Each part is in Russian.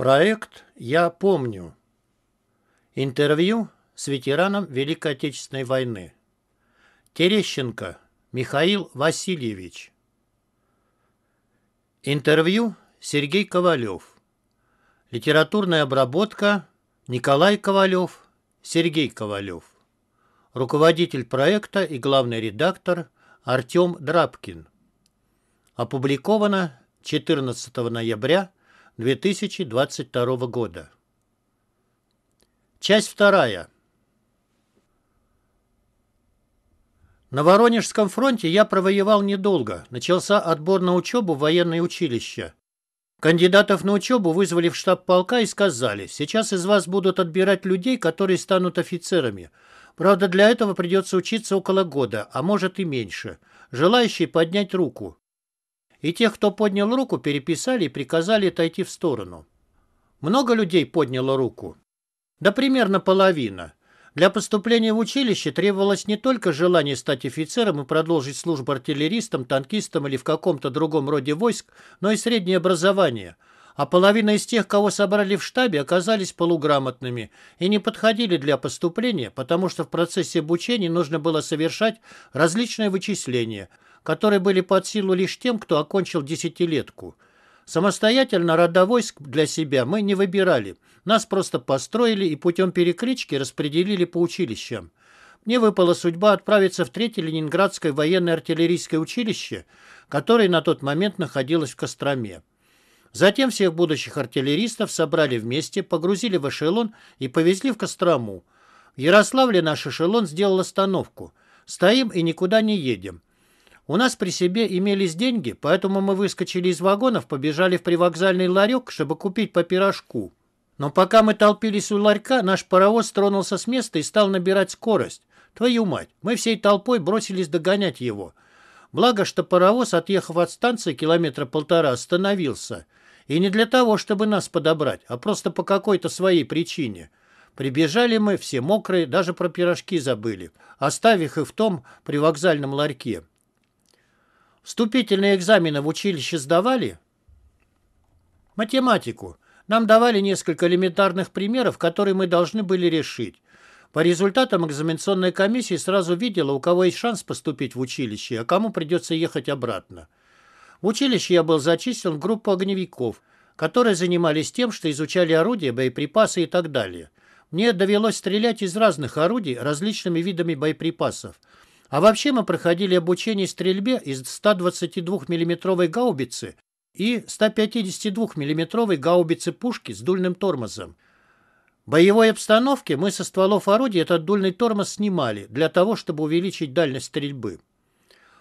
Проект «Я помню». Интервью с ветераном Великой Отечественной войны. Терещенко Михаил Васильевич. Интервью Сергей Ковалев. Литературная обработка Николай Ковалев, Сергей Ковалев. Руководитель проекта и главный редактор Артем Драбкин. Опубликовано 14 ноября 2022 года. Часть вторая. На Воронежском фронте я провоевал недолго. Начался отбор на учебу в военное училище. Кандидатов на учебу вызвали в штаб полка и сказали, сейчас из вас будут отбирать людей, которые станут офицерами. Правда, для этого придется учиться около года, а может и меньше. Желающие поднять руку и тех, кто поднял руку, переписали и приказали отойти в сторону. Много людей подняло руку? Да примерно половина. Для поступления в училище требовалось не только желание стать офицером и продолжить службу артиллеристом, танкистом или в каком-то другом роде войск, но и среднее образование. А половина из тех, кого собрали в штабе, оказались полуграмотными и не подходили для поступления, потому что в процессе обучения нужно было совершать различные вычисления – которые были под силу лишь тем, кто окончил десятилетку. Самостоятельно родовойск для себя мы не выбирали. Нас просто построили и путем переклички распределили по училищам. Мне выпала судьба отправиться в Третье Ленинградское военное артиллерийское училище, которое на тот момент находилось в Костроме. Затем всех будущих артиллеристов собрали вместе, погрузили в эшелон и повезли в Кострому. В Ярославле наш эшелон сделал остановку. Стоим и никуда не едем. У нас при себе имелись деньги, поэтому мы выскочили из вагонов, побежали в привокзальный ларек, чтобы купить по пирожку. Но пока мы толпились у ларька, наш паровоз тронулся с места и стал набирать скорость. Твою мать, мы всей толпой бросились догонять его. Благо, что паровоз, отъехав от станции километра полтора, остановился. И не для того, чтобы нас подобрать, а просто по какой-то своей причине. Прибежали мы, все мокрые, даже про пирожки забыли, оставив их в том привокзальном ларьке. Вступительные экзамены в училище сдавали? Математику. Нам давали несколько элементарных примеров, которые мы должны были решить. По результатам экзаменационной комиссии сразу видела, у кого есть шанс поступить в училище, а кому придется ехать обратно. В училище я был зачислен в группу огневиков, которые занимались тем, что изучали орудия, боеприпасы и так далее. Мне довелось стрелять из разных орудий различными видами боеприпасов – а вообще мы проходили обучение стрельбе из 122 миллиметровой гаубицы и 152 миллиметровой гаубицы пушки с дульным тормозом. В боевой обстановке мы со стволов орудия этот дульный тормоз снимали для того, чтобы увеличить дальность стрельбы.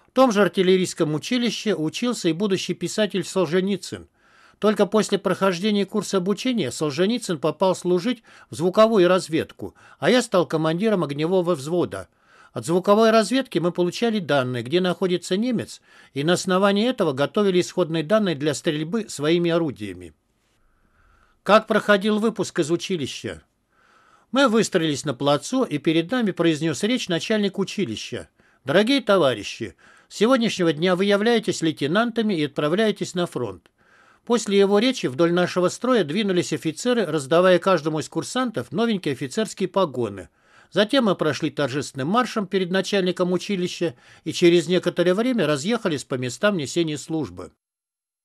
В том же артиллерийском училище учился и будущий писатель Солженицын. Только после прохождения курса обучения Солженицын попал служить в звуковую разведку, а я стал командиром огневого взвода – от звуковой разведки мы получали данные, где находится немец, и на основании этого готовили исходные данные для стрельбы своими орудиями. Как проходил выпуск из училища? Мы выстроились на плацу, и перед нами произнес речь начальник училища. «Дорогие товарищи, с сегодняшнего дня вы являетесь лейтенантами и отправляетесь на фронт. После его речи вдоль нашего строя двинулись офицеры, раздавая каждому из курсантов новенькие офицерские погоны – Затем мы прошли торжественным маршем перед начальником училища и через некоторое время разъехались по местам несения службы.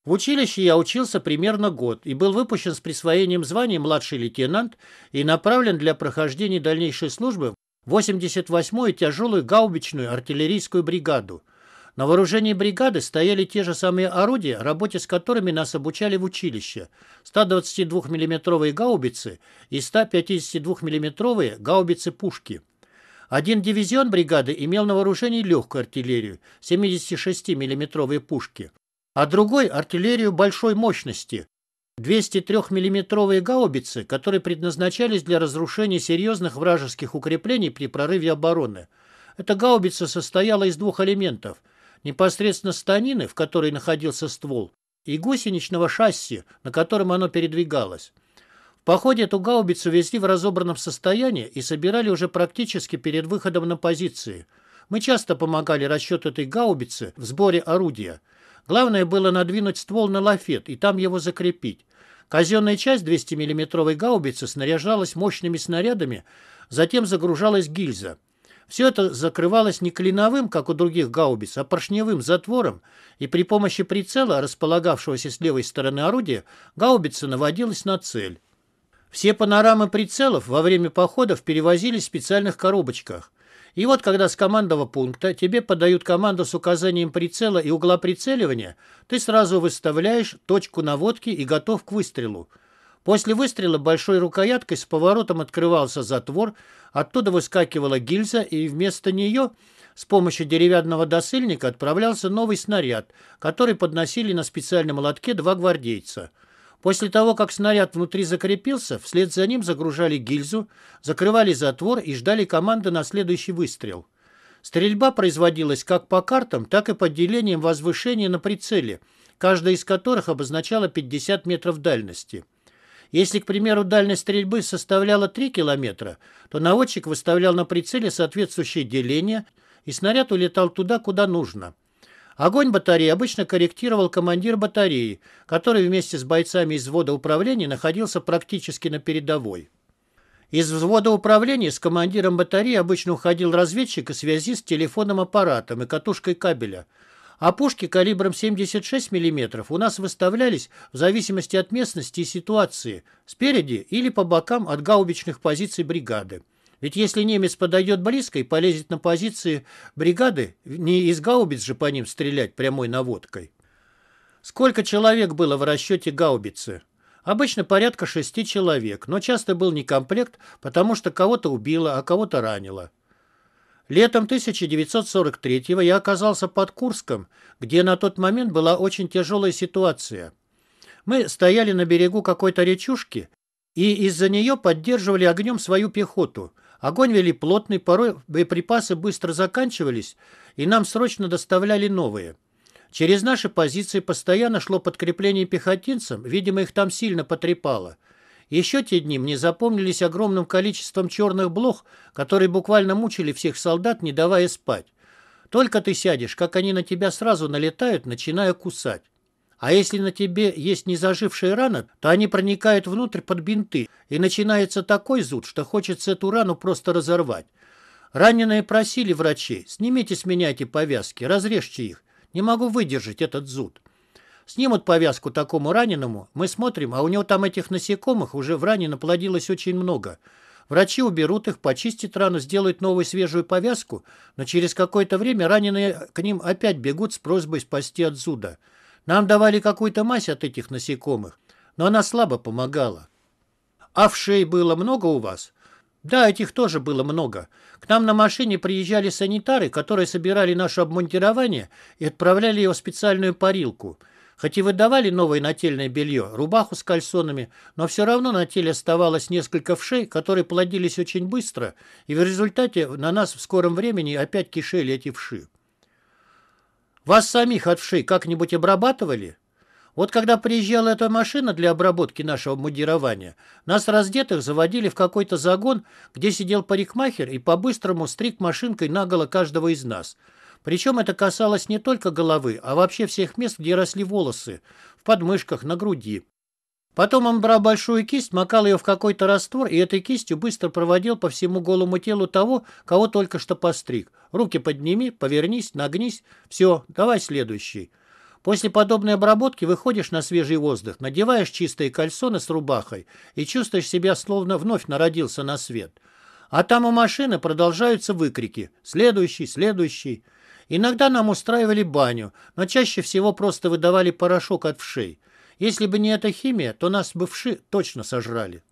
В училище я учился примерно год и был выпущен с присвоением звания младший лейтенант и направлен для прохождения дальнейшей службы в 88-ю тяжелую гаубичную артиллерийскую бригаду – на вооружении бригады стояли те же самые орудия, работе с которыми нас обучали в училище. 122 миллиметровые гаубицы и 152 миллиметровые гаубицы-пушки. Один дивизион бригады имел на вооружении легкую артиллерию, 76 миллиметровые пушки, а другой – артиллерию большой мощности, 203-миллиметровые гаубицы, которые предназначались для разрушения серьезных вражеских укреплений при прорыве обороны. Эта гаубица состояла из двух элементов – непосредственно станины, в которой находился ствол, и гусеничного шасси, на котором оно передвигалось. В походе эту гаубицу везли в разобранном состоянии и собирали уже практически перед выходом на позиции. Мы часто помогали расчет этой гаубицы в сборе орудия. Главное было надвинуть ствол на лафет и там его закрепить. Казенная часть 200 миллиметровой гаубицы снаряжалась мощными снарядами, затем загружалась гильза – все это закрывалось не клиновым, как у других гаубиц, а поршневым затвором, и при помощи прицела, располагавшегося с левой стороны орудия, гаубица наводилась на цель. Все панорамы прицелов во время походов перевозились в специальных коробочках. И вот, когда с командного пункта тебе подают команду с указанием прицела и угла прицеливания, ты сразу выставляешь точку наводки и готов к выстрелу – После выстрела большой рукояткой с поворотом открывался затвор, оттуда выскакивала гильза, и вместо нее с помощью деревянного досыльника отправлялся новый снаряд, который подносили на специальном лотке два гвардейца. После того, как снаряд внутри закрепился, вслед за ним загружали гильзу, закрывали затвор и ждали команды на следующий выстрел. Стрельба производилась как по картам, так и по делениям возвышения на прицеле, каждая из которых обозначала 50 метров дальности. Если, к примеру, дальность стрельбы составляла 3 километра, то наводчик выставлял на прицеле соответствующее деление, и снаряд улетал туда, куда нужно. Огонь батареи обычно корректировал командир батареи, который вместе с бойцами из взвода управления находился практически на передовой. Из взвода управления с командиром батареи обычно уходил разведчик и связист с телефонным аппаратом и катушкой кабеля – а пушки калибром 76 мм у нас выставлялись в зависимости от местности и ситуации, спереди или по бокам от гаубичных позиций бригады. Ведь если немец подойдет близко и полезет на позиции бригады, не из гаубиц же по ним стрелять прямой наводкой. Сколько человек было в расчете гаубицы? Обычно порядка шести человек, но часто был некомплект, потому что кого-то убило, а кого-то ранило. Летом 1943-го я оказался под Курском, где на тот момент была очень тяжелая ситуация. Мы стояли на берегу какой-то речушки и из-за нее поддерживали огнем свою пехоту. Огонь вели плотный, порой боеприпасы быстро заканчивались, и нам срочно доставляли новые. Через наши позиции постоянно шло подкрепление пехотинцам, видимо, их там сильно потрепало. Еще те дни мне запомнились огромным количеством черных блох, которые буквально мучили всех солдат, не давая спать. Только ты сядешь, как они на тебя сразу налетают, начиная кусать. А если на тебе есть незажившая рана, то они проникают внутрь под бинты, и начинается такой зуд, что хочется эту рану просто разорвать. Раненые просили врачей, снимите с меня эти повязки, разрежьте их. Не могу выдержать этот зуд. Снимут повязку такому раненому, мы смотрим, а у него там этих насекомых уже в ране наплодилось очень много. Врачи уберут их, почистят рану, сделают новую свежую повязку, но через какое-то время раненые к ним опять бегут с просьбой спасти от зуда. Нам давали какую-то мазь от этих насекомых, но она слабо помогала. А в шее было много у вас? Да, этих тоже было много. К нам на машине приезжали санитары, которые собирали наше обмундирование и отправляли его в специальную парилку – Хоть и выдавали новое нательное белье, рубаху с кальсонами, но все равно на теле оставалось несколько вшей, которые плодились очень быстро, и в результате на нас в скором времени опять кишели эти вши. Вас самих от вшей как-нибудь обрабатывали? Вот когда приезжала эта машина для обработки нашего мундирования, нас раздетых заводили в какой-то загон, где сидел парикмахер и по-быстрому стриг машинкой наголо каждого из нас – причем это касалось не только головы, а вообще всех мест, где росли волосы, в подмышках, на груди. Потом он брал большую кисть, макал ее в какой-то раствор и этой кистью быстро проводил по всему голому телу того, кого только что постриг. Руки подними, повернись, нагнись. Все, давай следующий. После подобной обработки выходишь на свежий воздух, надеваешь чистые кальсоны с рубахой и чувствуешь себя словно вновь народился на свет. А там у машины продолжаются выкрики «Следующий! Следующий!» Иногда нам устраивали баню, но чаще всего просто выдавали порошок от вшей. Если бы не эта химия, то нас бы вши точно сожрали.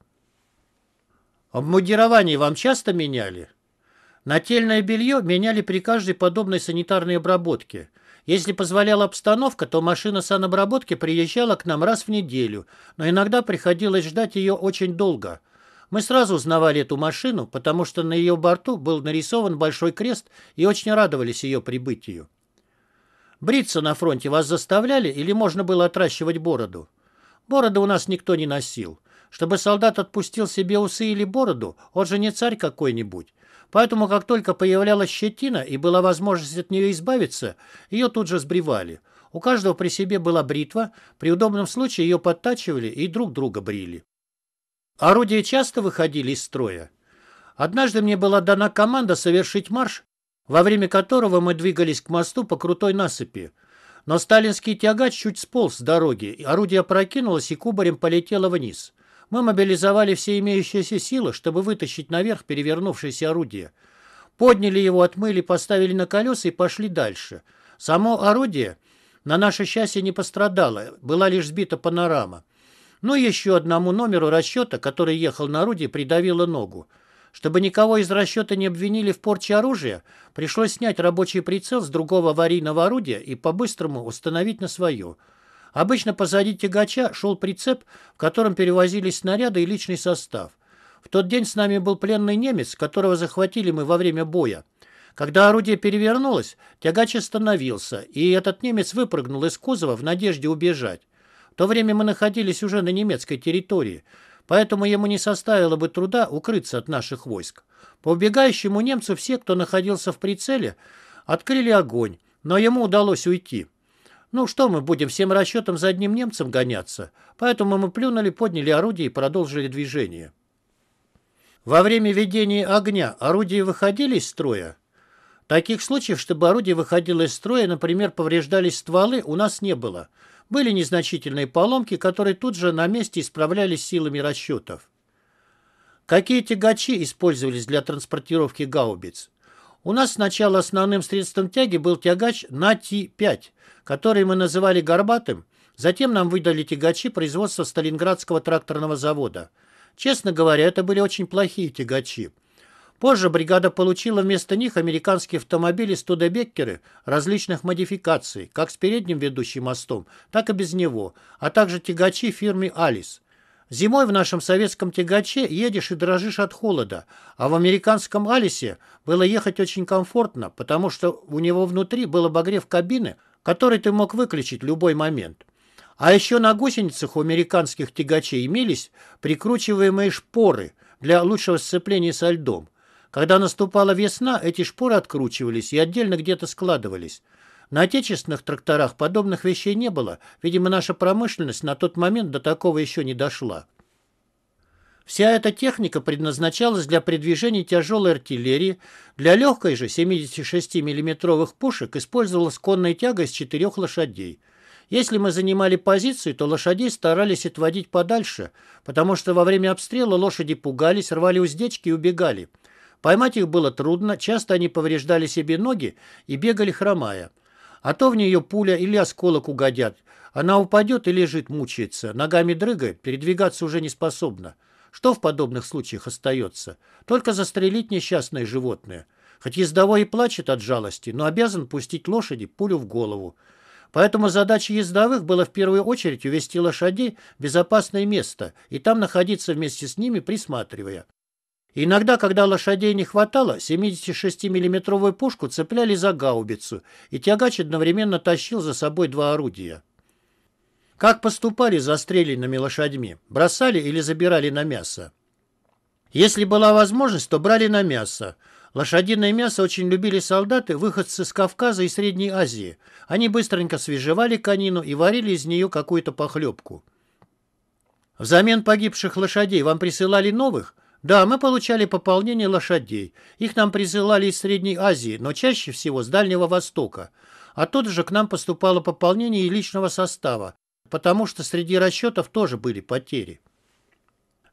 Обмундирование вам часто меняли? Нательное белье меняли при каждой подобной санитарной обработке. Если позволяла обстановка, то машина санобработки приезжала к нам раз в неделю, но иногда приходилось ждать ее очень долго – мы сразу узнавали эту машину, потому что на ее борту был нарисован большой крест и очень радовались ее прибытию. Бриться на фронте вас заставляли или можно было отращивать бороду? Бороды у нас никто не носил. Чтобы солдат отпустил себе усы или бороду, он же не царь какой-нибудь. Поэтому, как только появлялась щетина и была возможность от нее избавиться, ее тут же сбривали. У каждого при себе была бритва, при удобном случае ее подтачивали и друг друга брили. Орудия часто выходили из строя. Однажды мне была дана команда совершить марш, во время которого мы двигались к мосту по крутой насыпи. Но сталинский тягач чуть сполз с дороги, и орудие опрокинулось и кубарем полетело вниз. Мы мобилизовали все имеющиеся силы, чтобы вытащить наверх перевернувшееся орудие. Подняли его, отмыли, поставили на колеса и пошли дальше. Само орудие, на наше счастье, не пострадало, была лишь сбита панорама но еще одному номеру расчета, который ехал на руде, придавило ногу. Чтобы никого из расчета не обвинили в порче оружия, пришлось снять рабочий прицел с другого аварийного орудия и по-быстрому установить на свое. Обычно позади тягача шел прицеп, в котором перевозились снаряды и личный состав. В тот день с нами был пленный немец, которого захватили мы во время боя. Когда орудие перевернулось, тягач остановился, и этот немец выпрыгнул из кузова в надежде убежать. В то время мы находились уже на немецкой территории, поэтому ему не составило бы труда укрыться от наших войск. По убегающему немцу все, кто находился в прицеле, открыли огонь, но ему удалось уйти. Ну что мы будем всем расчетом за одним немцем гоняться? Поэтому мы плюнули, подняли орудие и продолжили движение. Во время ведения огня орудия выходили из строя? Таких случаев, чтобы орудие выходило из строя, например, повреждались стволы, у нас не было. Были незначительные поломки, которые тут же на месте исправлялись силами расчетов. Какие тягачи использовались для транспортировки гаубиц? У нас сначала основным средством тяги был тягач НАТИ-5, который мы называли «горбатым», затем нам выдали тягачи производства Сталинградского тракторного завода. Честно говоря, это были очень плохие тягачи. Позже бригада получила вместо них американские автомобили «Студебеккеры» различных модификаций, как с передним ведущим мостом, так и без него, а также тягачи фирмы «Алис». Зимой в нашем советском тягаче едешь и дрожишь от холода, а в американском «Алисе» было ехать очень комфортно, потому что у него внутри был обогрев кабины, который ты мог выключить в любой момент. А еще на гусеницах у американских тягачей имелись прикручиваемые шпоры для лучшего сцепления со льдом. Когда наступала весна, эти шпоры откручивались и отдельно где-то складывались. На отечественных тракторах подобных вещей не было. Видимо, наша промышленность на тот момент до такого еще не дошла. Вся эта техника предназначалась для передвижения тяжелой артиллерии. Для легкой же 76 миллиметровых пушек использовалась конная тяга из четырех лошадей. Если мы занимали позицию, то лошадей старались отводить подальше, потому что во время обстрела лошади пугались, рвали уздечки и убегали. Поймать их было трудно, часто они повреждали себе ноги и бегали хромая. А то в нее пуля или осколок угодят. Она упадет и лежит, мучается, ногами дрыгает, передвигаться уже не способна. Что в подобных случаях остается? Только застрелить несчастное животное. Хоть ездовой и плачет от жалости, но обязан пустить лошади пулю в голову. Поэтому задача ездовых была в первую очередь увести лошадей в безопасное место и там находиться вместе с ними, присматривая. Иногда, когда лошадей не хватало, 76 миллиметровую пушку цепляли за гаубицу, и тягач одновременно тащил за собой два орудия. Как поступали с застреленными лошадьми? Бросали или забирали на мясо? Если была возможность, то брали на мясо. Лошадиное мясо очень любили солдаты, выходцы с Кавказа и Средней Азии. Они быстренько свежевали конину и варили из нее какую-то похлебку. Взамен погибших лошадей вам присылали новых? Да, мы получали пополнение лошадей. Их нам присылали из Средней Азии, но чаще всего с Дальнего Востока. А тут же к нам поступало пополнение и личного состава, потому что среди расчетов тоже были потери.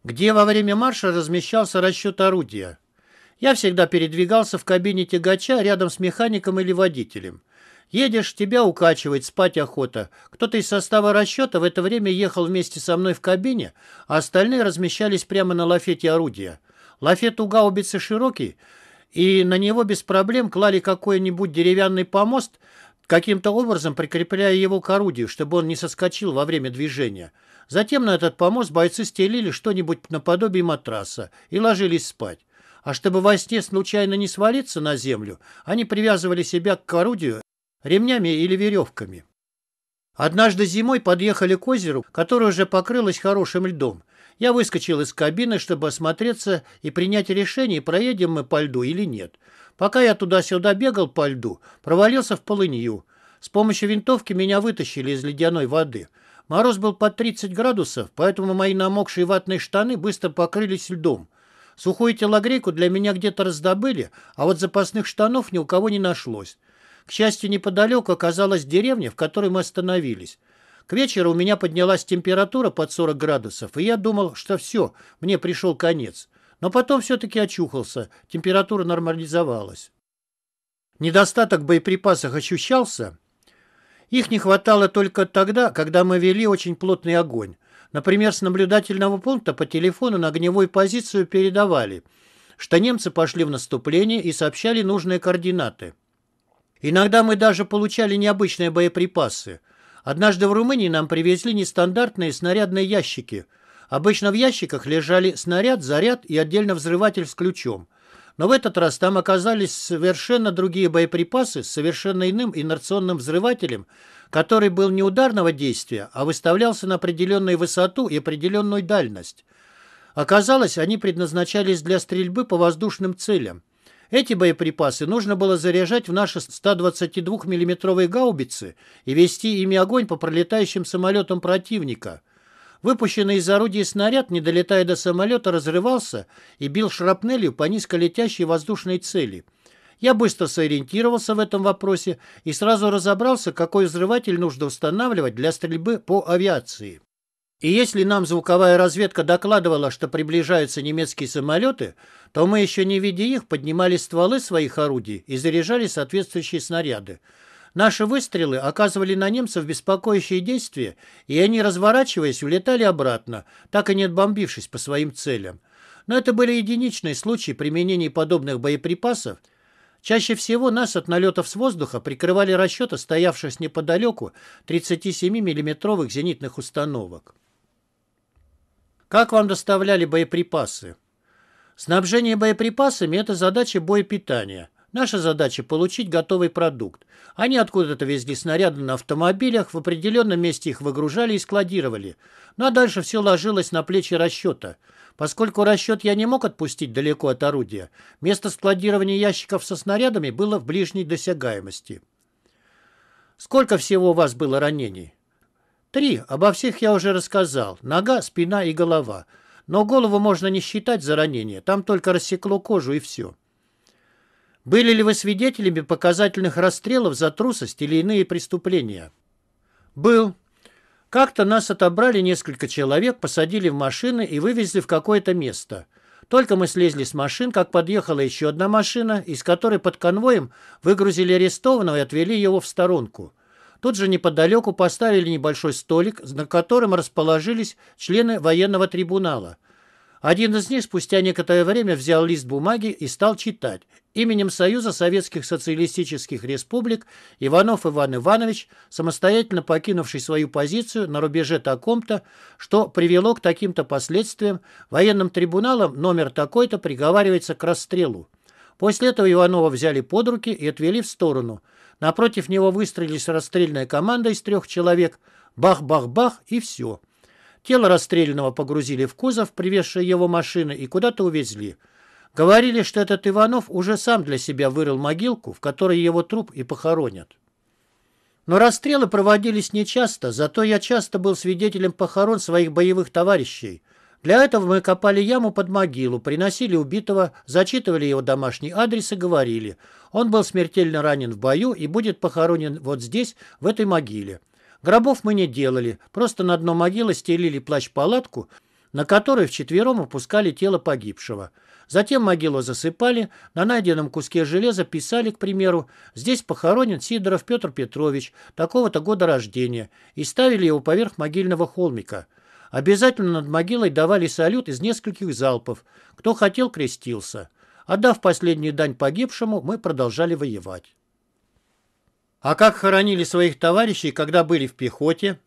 Где во время марша размещался расчет орудия? Я всегда передвигался в кабине тягача рядом с механиком или водителем. Едешь, тебя укачивать спать охота. Кто-то из состава расчета в это время ехал вместе со мной в кабине, а остальные размещались прямо на лафете орудия. Лафет у гаубицы широкий, и на него без проблем клали какой-нибудь деревянный помост, каким-то образом прикрепляя его к орудию, чтобы он не соскочил во время движения. Затем на этот помост бойцы стелили что-нибудь наподобие матраса и ложились спать. А чтобы во сне случайно не свалиться на землю, они привязывали себя к орудию ремнями или веревками. Однажды зимой подъехали к озеру, которое уже покрылось хорошим льдом. Я выскочил из кабины, чтобы осмотреться и принять решение, проедем мы по льду или нет. Пока я туда-сюда бегал по льду, провалился в полынью. С помощью винтовки меня вытащили из ледяной воды. Мороз был под 30 градусов, поэтому мои намокшие ватные штаны быстро покрылись льдом. Сухую телогрейку для меня где-то раздобыли, а вот запасных штанов ни у кого не нашлось. К счастью, неподалеку оказалась деревня, в которой мы остановились. К вечеру у меня поднялась температура под 40 градусов, и я думал, что все, мне пришел конец. Но потом все-таки очухался, температура нормализовалась. Недостаток боеприпасов ощущался. Их не хватало только тогда, когда мы вели очень плотный огонь. Например, с наблюдательного пункта по телефону на огневую позицию передавали, что немцы пошли в наступление и сообщали нужные координаты. Иногда мы даже получали необычные боеприпасы. Однажды в Румынии нам привезли нестандартные снарядные ящики. Обычно в ящиках лежали снаряд, заряд и отдельно взрыватель с ключом. Но в этот раз там оказались совершенно другие боеприпасы с совершенно иным инерционным взрывателем, который был не ударного действия, а выставлялся на определенную высоту и определенную дальность. Оказалось, они предназначались для стрельбы по воздушным целям. Эти боеприпасы нужно было заряжать в наши 122 миллиметровые гаубицы и вести ими огонь по пролетающим самолетам противника. Выпущенный из орудия снаряд, не долетая до самолета, разрывался и бил шрапнелью по низколетящей воздушной цели. Я быстро сориентировался в этом вопросе и сразу разобрался, какой взрыватель нужно устанавливать для стрельбы по авиации. И если нам звуковая разведка докладывала, что приближаются немецкие самолеты, то мы еще не видя их, поднимали стволы своих орудий и заряжали соответствующие снаряды. Наши выстрелы оказывали на немцев беспокоящее действие, и они, разворачиваясь, улетали обратно, так и не отбомбившись по своим целям. Но это были единичные случаи применения подобных боеприпасов. Чаще всего нас от налетов с воздуха прикрывали расчеты, стоявших неподалеку 37 миллиметровых зенитных установок. Как вам доставляли боеприпасы? Снабжение боеприпасами – это задача боепитания. Наша задача – получить готовый продукт. Они откуда-то везли снаряды на автомобилях, в определенном месте их выгружали и складировали. Ну а дальше все ложилось на плечи расчета. Поскольку расчет я не мог отпустить далеко от орудия, место складирования ящиков со снарядами было в ближней досягаемости. Сколько всего у вас было ранений? Три. Обо всех я уже рассказал. Нога, спина и голова – но голову можно не считать за ранение, там только рассекло кожу и все. Были ли вы свидетелями показательных расстрелов за трусость или иные преступления? Был. Как-то нас отобрали несколько человек, посадили в машины и вывезли в какое-то место. Только мы слезли с машин, как подъехала еще одна машина, из которой под конвоем выгрузили арестованного и отвели его в сторонку. Тут же неподалеку поставили небольшой столик, на котором расположились члены военного трибунала. Один из них спустя некоторое время взял лист бумаги и стал читать. Именем Союза Советских Социалистических Республик Иванов Иван Иванович, самостоятельно покинувший свою позицию на рубеже таком-то, что привело к таким-то последствиям, военным трибуналом номер такой-то приговаривается к расстрелу. После этого Иванова взяли под руки и отвели в сторону. Напротив него выстрелились расстрельная команда из трех человек. Бах-бах-бах и все. Тело расстрелянного погрузили в кузов, привезшие его машины, и куда-то увезли. Говорили, что этот Иванов уже сам для себя вырыл могилку, в которой его труп и похоронят. Но расстрелы проводились нечасто, зато я часто был свидетелем похорон своих боевых товарищей. Для этого мы копали яму под могилу, приносили убитого, зачитывали его домашний адрес и говорили. Он был смертельно ранен в бою и будет похоронен вот здесь, в этой могиле. Гробов мы не делали, просто на дно могилы стелили плащ-палатку, на которой вчетвером опускали тело погибшего. Затем могилу засыпали, на найденном куске железа писали, к примеру, «Здесь похоронен Сидоров Петр Петрович, такого-то года рождения», и ставили его поверх могильного холмика – Обязательно над могилой давали салют из нескольких залпов. Кто хотел, крестился. Отдав последнюю дань погибшему, мы продолжали воевать. А как хоронили своих товарищей, когда были в пехоте?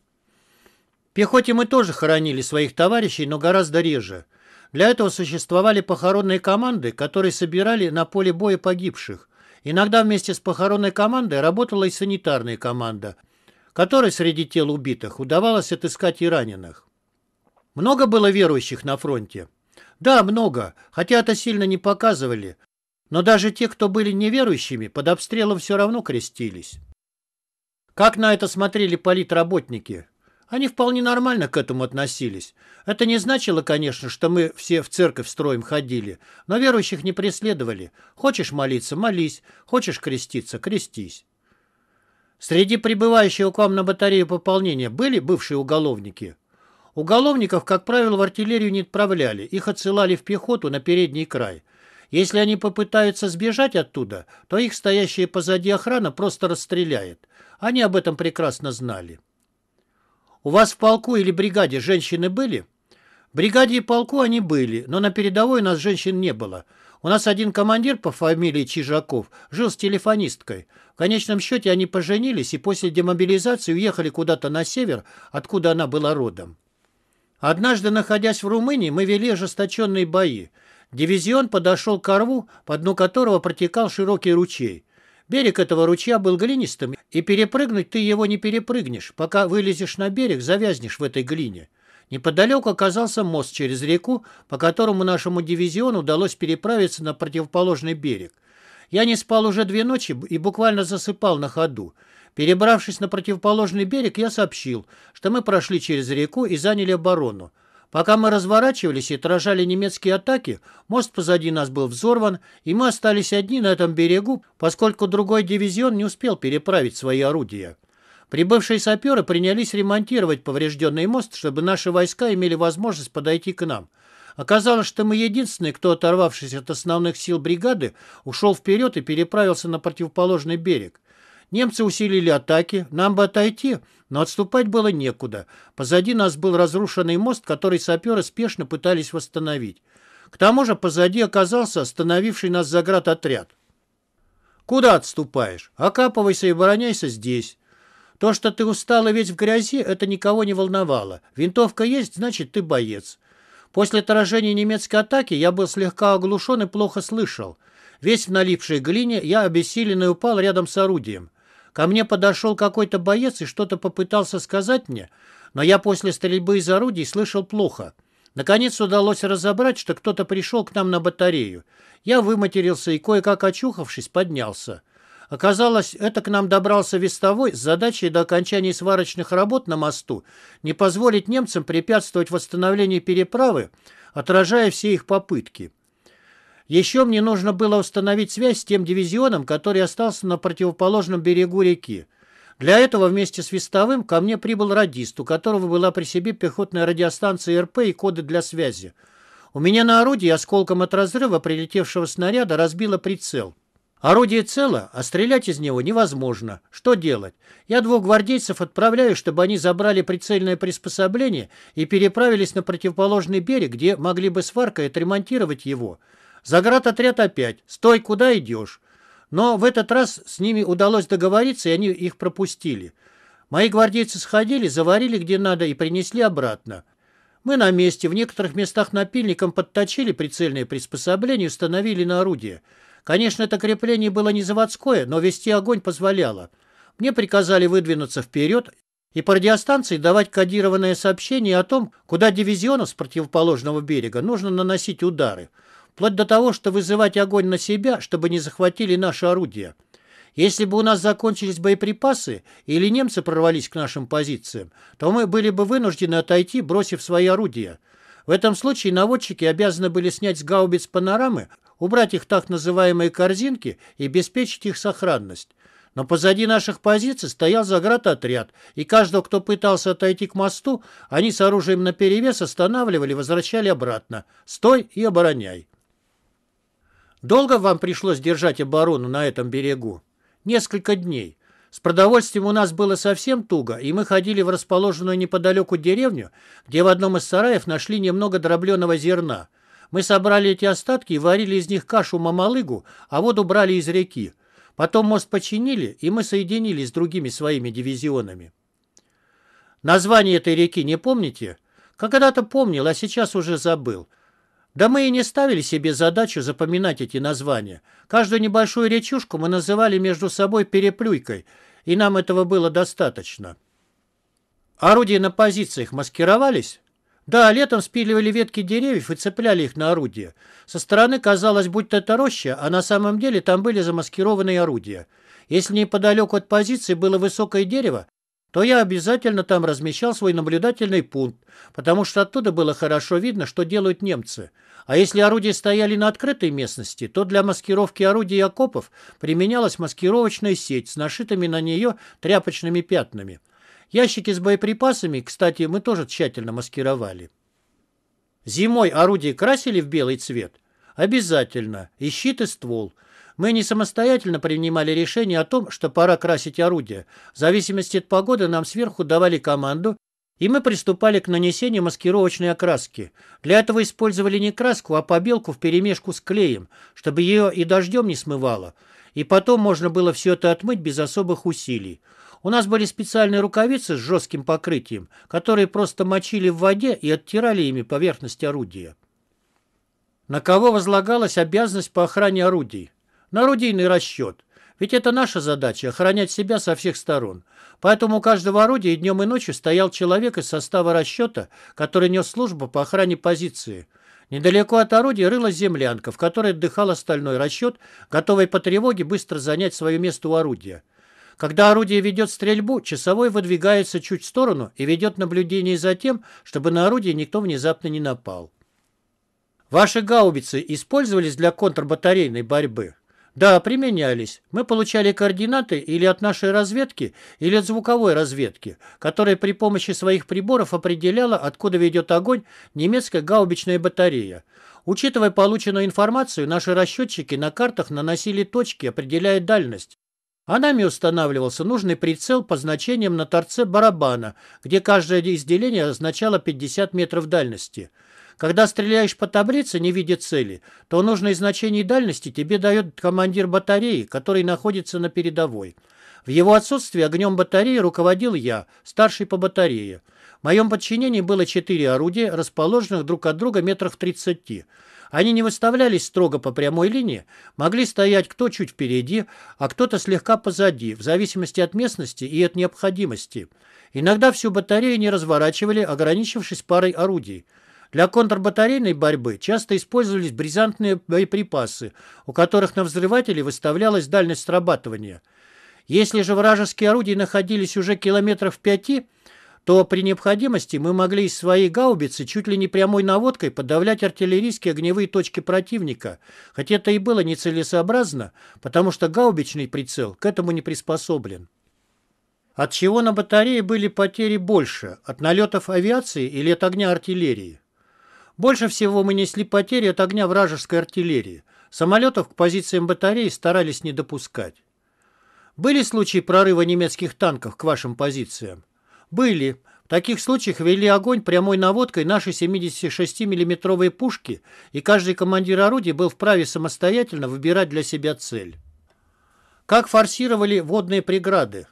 В пехоте мы тоже хоронили своих товарищей, но гораздо реже. Для этого существовали похоронные команды, которые собирали на поле боя погибших. Иногда вместе с похоронной командой работала и санитарная команда, которой среди тел убитых удавалось отыскать и раненых. Много было верующих на фронте? Да, много, хотя это сильно не показывали. Но даже те, кто были неверующими, под обстрелом все равно крестились. Как на это смотрели политработники? Они вполне нормально к этому относились. Это не значило, конечно, что мы все в церковь строим ходили, но верующих не преследовали. Хочешь молиться – молись, хочешь креститься – крестись. Среди прибывающего к вам на батарею пополнения были бывшие уголовники? Уголовников, как правило, в артиллерию не отправляли, их отсылали в пехоту на передний край. Если они попытаются сбежать оттуда, то их стоящая позади охрана просто расстреляет. Они об этом прекрасно знали. «У вас в полку или бригаде женщины были?» В бригаде и полку они были, но на передовой у нас женщин не было. У нас один командир по фамилии Чижаков жил с телефонисткой. В конечном счете они поженились и после демобилизации уехали куда-то на север, откуда она была родом. Однажды, находясь в Румынии, мы вели ожесточенные бои. Дивизион подошел к рву, по дну которого протекал широкий ручей. Берег этого ручья был глинистым, и перепрыгнуть ты его не перепрыгнешь. Пока вылезешь на берег, завязнешь в этой глине. Неподалеку оказался мост через реку, по которому нашему дивизиону удалось переправиться на противоположный берег. Я не спал уже две ночи и буквально засыпал на ходу. Перебравшись на противоположный берег, я сообщил, что мы прошли через реку и заняли оборону. Пока мы разворачивались и отражали немецкие атаки, мост позади нас был взорван, и мы остались одни на этом берегу, поскольку другой дивизион не успел переправить свои орудия. Прибывшие саперы принялись ремонтировать поврежденный мост, чтобы наши войска имели возможность подойти к нам. Оказалось, что мы единственные, кто, оторвавшись от основных сил бригады, ушел вперед и переправился на противоположный берег. Немцы усилили атаки, нам бы отойти, но отступать было некуда. Позади нас был разрушенный мост, который саперы спешно пытались восстановить. К тому же позади оказался остановивший нас заградотряд. «Куда отступаешь? Окапывайся и обороняйся здесь». То, что ты устал и весь в грязи, это никого не волновало. Винтовка есть, значит, ты боец. После отражения немецкой атаки я был слегка оглушен и плохо слышал. Весь в налипшей глине я обессиленно упал рядом с орудием. Ко мне подошел какой-то боец и что-то попытался сказать мне, но я после стрельбы из орудий слышал плохо. Наконец удалось разобрать, что кто-то пришел к нам на батарею. Я выматерился и, кое-как очухавшись, поднялся. Оказалось, это к нам добрался вестовой с задачей до окончания сварочных работ на мосту не позволить немцам препятствовать восстановлению переправы, отражая все их попытки. Еще мне нужно было установить связь с тем дивизионом, который остался на противоположном берегу реки. Для этого вместе с Вестовым ко мне прибыл радист, у которого была при себе пехотная радиостанция РП и коды для связи. У меня на орудии осколком от разрыва прилетевшего снаряда разбило прицел. Орудие цело, а стрелять из него невозможно. Что делать? Я двух гвардейцев отправляю, чтобы они забрали прицельное приспособление и переправились на противоположный берег, где могли бы сваркой отремонтировать его отряд опять. Стой, куда идешь? Но в этот раз с ними удалось договориться, и они их пропустили. Мои гвардейцы сходили, заварили где надо и принесли обратно. Мы на месте, в некоторых местах напильником подточили прицельные приспособления и установили на орудие. Конечно, это крепление было не заводское, но вести огонь позволяло. Мне приказали выдвинуться вперед и по радиостанции давать кодированное сообщение о том, куда дивизионов с противоположного берега нужно наносить удары. Вплоть до того, что вызывать огонь на себя, чтобы не захватили наши орудия. Если бы у нас закончились боеприпасы или немцы прорвались к нашим позициям, то мы были бы вынуждены отойти, бросив свои орудия. В этом случае наводчики обязаны были снять с гаубиц панорамы, убрать их так называемые корзинки и обеспечить их сохранность. Но позади наших позиций стоял заградотряд, и каждого, кто пытался отойти к мосту, они с оружием наперевес останавливали возвращали обратно. «Стой и обороняй!» «Долго вам пришлось держать оборону на этом берегу?» «Несколько дней. С продовольствием у нас было совсем туго, и мы ходили в расположенную неподалеку деревню, где в одном из сараев нашли немного дробленого зерна. Мы собрали эти остатки и варили из них кашу-мамалыгу, а воду брали из реки. Потом мост починили, и мы соединились с другими своими дивизионами». «Название этой реки не помните?» «Когда-то помнил, а сейчас уже забыл». Да мы и не ставили себе задачу запоминать эти названия. Каждую небольшую речушку мы называли между собой переплюйкой, и нам этого было достаточно. Орудия на позициях маскировались? Да, летом спиливали ветки деревьев и цепляли их на орудия. Со стороны казалось, будто это роща, а на самом деле там были замаскированные орудия. Если неподалеку от позиции было высокое дерево, то я обязательно там размещал свой наблюдательный пункт, потому что оттуда было хорошо видно, что делают немцы. А если орудия стояли на открытой местности, то для маскировки орудий и окопов применялась маскировочная сеть с нашитыми на нее тряпочными пятнами. Ящики с боеприпасами, кстати, мы тоже тщательно маскировали. Зимой орудия красили в белый цвет? Обязательно. И щит, и ствол – мы не самостоятельно принимали решение о том, что пора красить орудие. В зависимости от погоды нам сверху давали команду, и мы приступали к нанесению маскировочной окраски. Для этого использовали не краску, а побелку вперемешку с клеем, чтобы ее и дождем не смывало. И потом можно было все это отмыть без особых усилий. У нас были специальные рукавицы с жестким покрытием, которые просто мочили в воде и оттирали ими поверхность орудия. На кого возлагалась обязанность по охране орудий? на орудийный расчет. Ведь это наша задача – охранять себя со всех сторон. Поэтому у каждого орудия днем и ночью стоял человек из состава расчета, который нес службу по охране позиции. Недалеко от орудия рылась землянка, в которой отдыхал остальной расчет, готовый по тревоге быстро занять свое место у орудия. Когда орудие ведет стрельбу, часовой выдвигается чуть в сторону и ведет наблюдение за тем, чтобы на орудие никто внезапно не напал. Ваши гаубицы использовались для контрбатарейной борьбы? Да, применялись. Мы получали координаты или от нашей разведки, или от звуковой разведки, которая при помощи своих приборов определяла, откуда ведет огонь немецкая гаубичная батарея. Учитывая полученную информацию, наши расчетчики на картах наносили точки, определяя дальность. А нами устанавливался нужный прицел по значениям на торце барабана, где каждое изделение означало 50 метров дальности. Когда стреляешь по таблице, не видя цели, то нужное значение дальности тебе дает командир батареи, который находится на передовой. В его отсутствие огнем батареи руководил я, старший по батарее. В моем подчинении было четыре орудия, расположенных друг от друга метрах в тридцати. Они не выставлялись строго по прямой линии, могли стоять кто чуть впереди, а кто-то слегка позади, в зависимости от местности и от необходимости. Иногда всю батарею не разворачивали, ограничившись парой орудий. Для контрбатарейной борьбы часто использовались бризантные боеприпасы, у которых на взрывателе выставлялась дальность срабатывания. Если же вражеские орудия находились уже километров в пяти, то при необходимости мы могли из своей гаубицы чуть ли не прямой наводкой подавлять артиллерийские огневые точки противника, хотя это и было нецелесообразно, потому что гаубичный прицел к этому не приспособлен. От чего на батарее были потери больше – от налетов авиации или от огня артиллерии? Больше всего мы несли потери от огня вражеской артиллерии. Самолетов к позициям батарей старались не допускать. Были случаи прорыва немецких танков к вашим позициям? Были. В таких случаях вели огонь прямой наводкой наши 76 миллиметровой пушки, и каждый командир орудия был вправе самостоятельно выбирать для себя цель. Как форсировали водные преграды?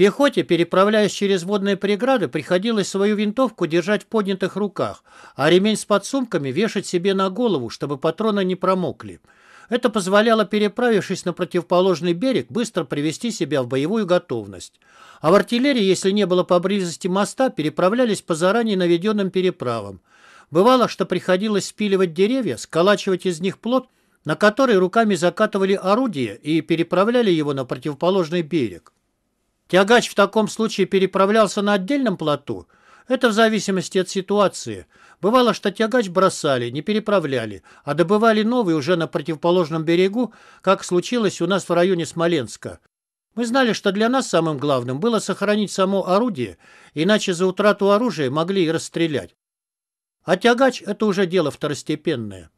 Пехоте, переправляясь через водные преграды, приходилось свою винтовку держать в поднятых руках, а ремень с подсумками вешать себе на голову, чтобы патроны не промокли. Это позволяло, переправившись на противоположный берег, быстро привести себя в боевую готовность. А в артиллерии, если не было поблизости моста, переправлялись по заранее наведенным переправам. Бывало, что приходилось спиливать деревья, сколачивать из них плот, на который руками закатывали орудие и переправляли его на противоположный берег. Тягач в таком случае переправлялся на отдельном плоту. Это в зависимости от ситуации. Бывало, что тягач бросали, не переправляли, а добывали новый уже на противоположном берегу, как случилось у нас в районе Смоленска. Мы знали, что для нас самым главным было сохранить само орудие, иначе за утрату оружия могли и расстрелять. А тягач – это уже дело второстепенное.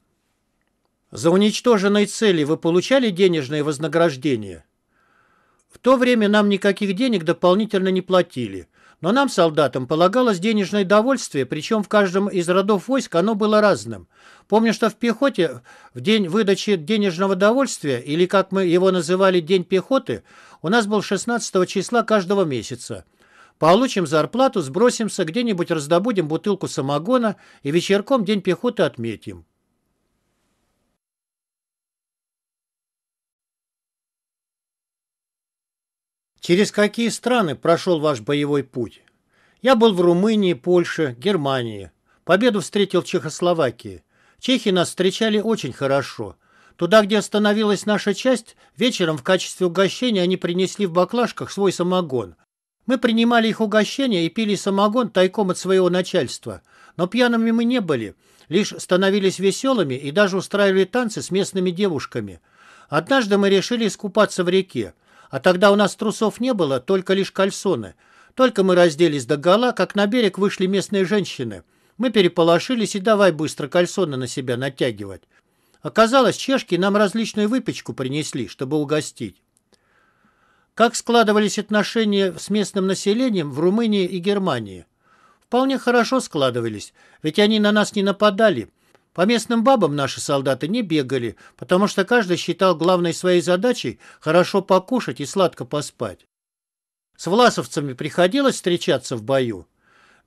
За уничтоженные цели вы получали денежное вознаграждение? В то время нам никаких денег дополнительно не платили. Но нам, солдатам, полагалось денежное довольствие, причем в каждом из родов войск оно было разным. Помню, что в пехоте в день выдачи денежного довольствия, или как мы его называли «день пехоты», у нас был 16 числа каждого месяца. Получим зарплату, сбросимся, где-нибудь раздобудем бутылку самогона и вечерком день пехоты отметим. Через какие страны прошел ваш боевой путь? Я был в Румынии, Польше, Германии. Победу встретил в Чехословакии. Чехи нас встречали очень хорошо. Туда, где остановилась наша часть, вечером в качестве угощения они принесли в баклажках свой самогон. Мы принимали их угощение и пили самогон тайком от своего начальства. Но пьяными мы не были, лишь становились веселыми и даже устраивали танцы с местными девушками. Однажды мы решили искупаться в реке. А тогда у нас трусов не было, только лишь кальсоны. Только мы разделись до гола, как на берег вышли местные женщины. Мы переполошились и давай быстро кальсоны на себя натягивать. Оказалось, чешки нам различную выпечку принесли, чтобы угостить. Как складывались отношения с местным населением в Румынии и Германии? Вполне хорошо складывались, ведь они на нас не нападали – по местным бабам наши солдаты не бегали, потому что каждый считал главной своей задачей хорошо покушать и сладко поспать. С власовцами приходилось встречаться в бою.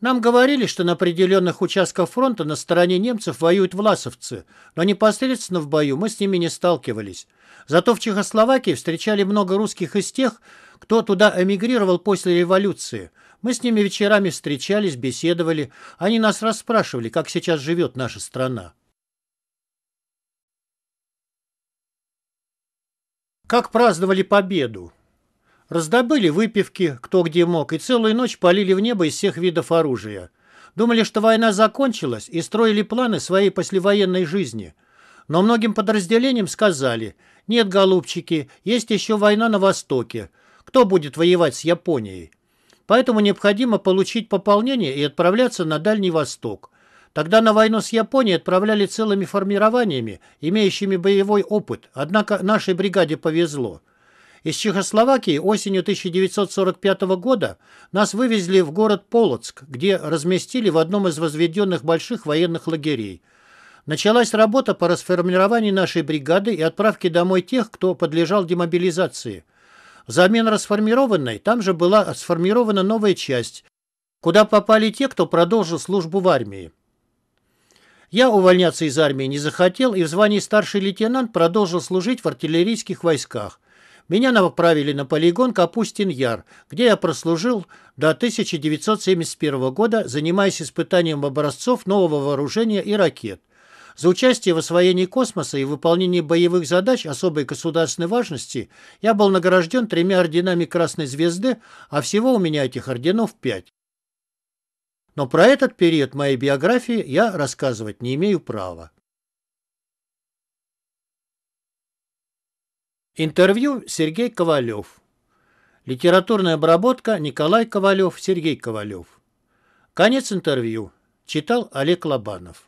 Нам говорили, что на определенных участках фронта на стороне немцев воюют власовцы, но непосредственно в бою мы с ними не сталкивались. Зато в Чехословакии встречали много русских из тех, кто туда эмигрировал после революции – мы с ними вечерами встречались, беседовали. Они нас расспрашивали, как сейчас живет наша страна. Как праздновали победу? Раздобыли выпивки, кто где мог, и целую ночь полили в небо из всех видов оружия. Думали, что война закончилась, и строили планы своей послевоенной жизни. Но многим подразделениям сказали, «Нет, голубчики, есть еще война на Востоке. Кто будет воевать с Японией?» Поэтому необходимо получить пополнение и отправляться на Дальний Восток. Тогда на войну с Японией отправляли целыми формированиями, имеющими боевой опыт, однако нашей бригаде повезло. Из Чехословакии осенью 1945 года нас вывезли в город Полоцк, где разместили в одном из возведенных больших военных лагерей. Началась работа по расформированию нашей бригады и отправке домой тех, кто подлежал демобилизации – Взамен расформированной там же была сформирована новая часть, куда попали те, кто продолжил службу в армии. Я увольняться из армии не захотел и в звании старший лейтенант продолжил служить в артиллерийских войсках. Меня направили на полигон Капустин-Яр, где я прослужил до 1971 года, занимаясь испытанием образцов нового вооружения и ракет – за участие в освоении космоса и выполнении боевых задач особой государственной важности я был награжден тремя орденами Красной Звезды, а всего у меня этих орденов пять. Но про этот период моей биографии я рассказывать не имею права. Интервью Сергей Ковалев. Литературная обработка Николай Ковалев, Сергей Ковалев. Конец интервью. Читал Олег Лобанов.